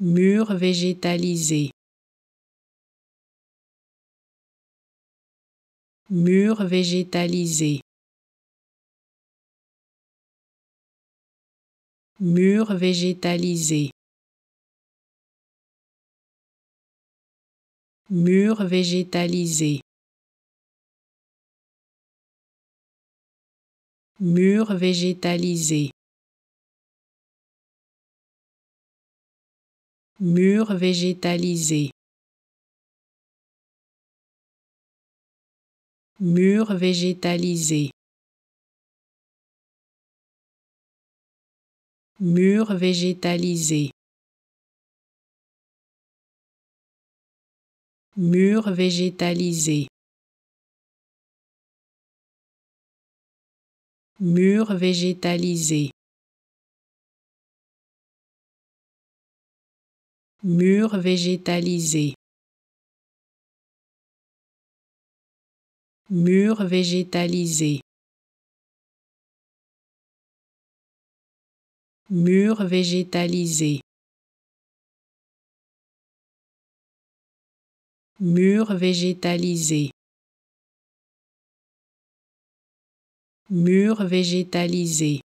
mur végétalisé, mur végétalisé, mur végétalisé, mur végétalisé. Mur végétalisé. mur végétalisé, mur végétalisé, mur végétalisé, mur végétalisé. Mur végétalisé. mur végétalisé mur végétalisé mur végétalisé mur végétalisé mur végétalisé